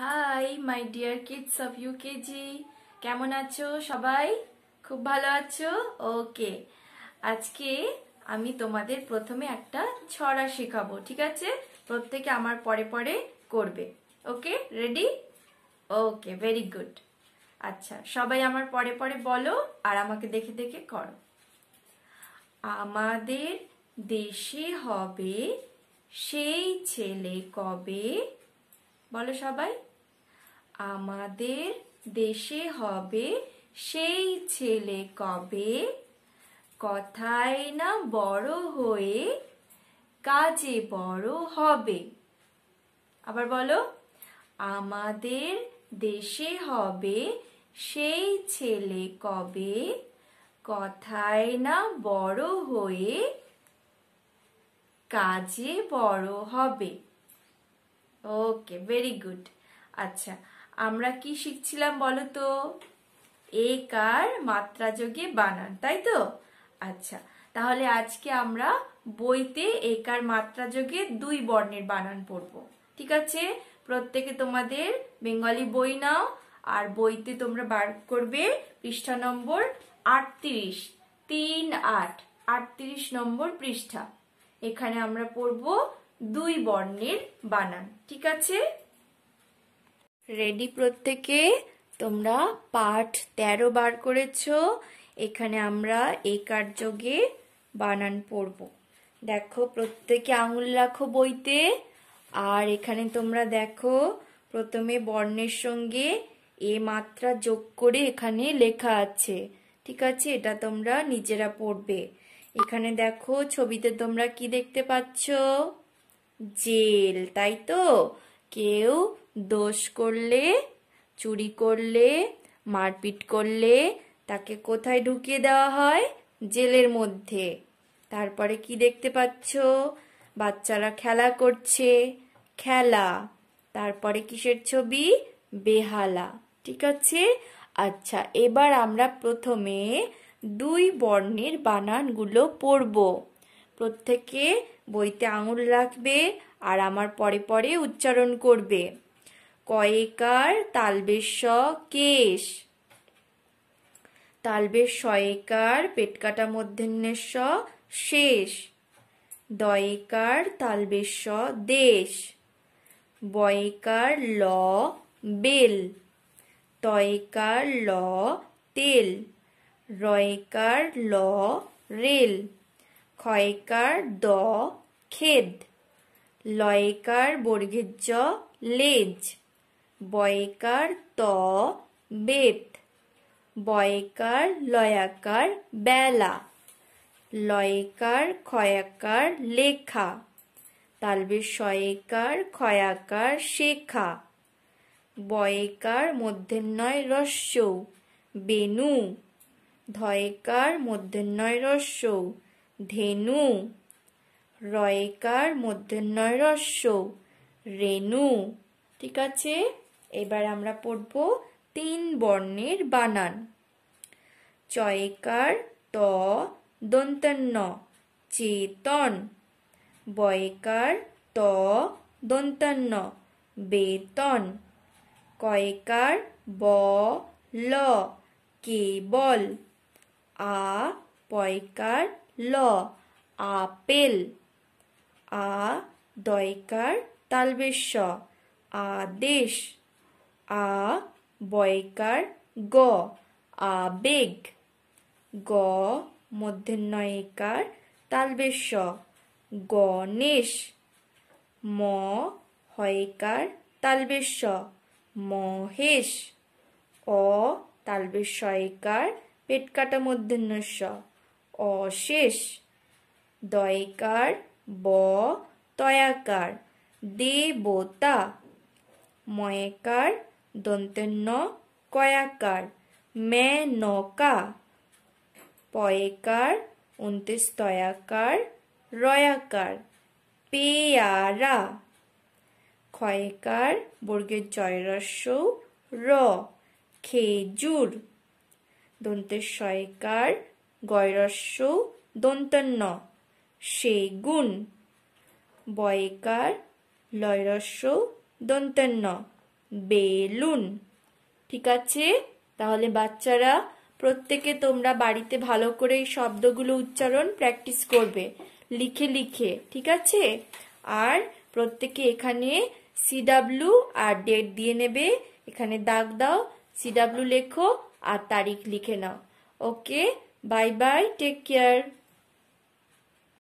High my dear kids of UKG কেমন আছো সবাই খুব ভালো আছো ওকে আজকে আমি তোমাদের প্রথমে একটা ছড়া শেখাবো ঠিক আছে প্রত্যেকে আমার পরে পরে করবে okay ready okay very good আচ্ছা সবাই আমার পরে পরে বলো আর আমাকে দেখে দেখে করো আমাদের দেশে হবে সেই ছেলে কবে বলো সবাই আমাদের দেশে হবে সেই ছেলে কবে কথায় না বড় হয়ে কাজে বড় হবে আবার বলো আমাদের দেশে হবে সেই ছেলে কবে কথায় না বড় হয়ে কাজে বড় হবে ওকে ভেরি গুড আচ্ছা আমরা কি শিখছিলাম বলো তো এ কার মাত্রা যোগে বানান তাই তো আচ্ছা তাহলে আজকে আমরা বইতে একার মাত্রা যোগে দুই বর্ণের বানান পড়ব ঠিক আছে প্রত্যেকে তোমাদের বেঙ্গলি বই নাও আর বইতে তোমরা বার করবে পৃষ্ঠা নম্বর আটত্রিশ তিন আট আটত্রিশ নম্বর পৃষ্ঠা এখানে আমরা পড়বো দুই বর্ণের বানান ঠিক আছে রেডি প্রত্যেকে তোমরা পাঠ ১৩ বার করেছ এখানে আমরা এই কার্যগে বানান পড়ব দেখো প্রত্যেকে আঙুল রাখো বইতে আর এখানে তোমরা দেখো প্রথমে বর্ণের সঙ্গে এ মাত্রা যোগ করে এখানে লেখা আছে ঠিক আছে এটা তোমরা নিজেরা পড়বে এখানে দেখো ছবিতে তোমরা কি দেখতে পাচ্ছ জেল তাই তো কেউ দোষ করলে চুরি করলে মারপিট করলে তাকে কোথায় ঢুকিয়ে দেওয়া হয় জেলের মধ্যে তারপরে কি দেখতে পাচ্ছ বাচ্চারা খেলা করছে খেলা তারপরে কিসের ছবি বেহালা ঠিক আছে আচ্ছা এবার আমরা প্রথমে দুই বর্ণের বানানগুলো পড়বো প্রত্যেকে বইতে আঙুল রাখবে আর আমার পরে পরে উচ্চারণ করবে কয়েকার তালবেশ কেশ তালবে শয়েকার পেট কাটা শেষ দয়েকার তালবের স দেশ বয়েকার ল বেল তয়েকার ল তেল রয়েকার ল রেল খয়কার দ খেদ লয়কার বর্গের লেজ বয়কার ত বেত বয়কার লয়াকার বেলা লয়কার খয়াকার লেখা তালবির সয়কার ক্ষয়াকার শেখা বয়কার নয় রস্য বেনু ধয়কার নয় রস্য ধেনু রয়কার নয় রস্য রেণু ঠিক আছে এবার আমরা পড়ব তিন বর্ণের বানান চয়কার ত দন্তন্য চেতন বয়কার ত দন্তন্য বেতন কয়কার ব ল কেবল আ পয়কার ল আপেল আ দয়কার তালবেশ্য আদেশ আ বয়কার গ আবেগ গ মধ্যনয়কার তালবেশ্য গণেশ ম হয়কার তালবেশ্য মহেশ অ তালবেশ পেটকাটা কাটা অশেষ দয়কার ব তয়াকার দেবতা ময়কার দন্তন্য কয়াকার মে পয়েকার পয়কার তয়াকার রয়াকার পেয়ারা ক্ষয়কার বর্গের জয়রস্য র খেজুর দন্তের গয়রস্য দন্তন্য সেগুন বয়কার লয়রস্য দন্তন্য বেলুন ঠিক আছে তাহলে বাচ্চারা প্রত্যেকে তোমরা বাড়িতে ভালো করে এই শব্দগুলো উচ্চারণ প্র্যাকটিস করবে লিখে লিখে ঠিক আছে আর প্রত্যেকে এখানে সিডাব্লু আর ডেট দিয়ে নেবে এখানে দাগ দাও সিডাব্লু লেখো আর তারিখ লিখে নাও ওকে Bye bye. Take care.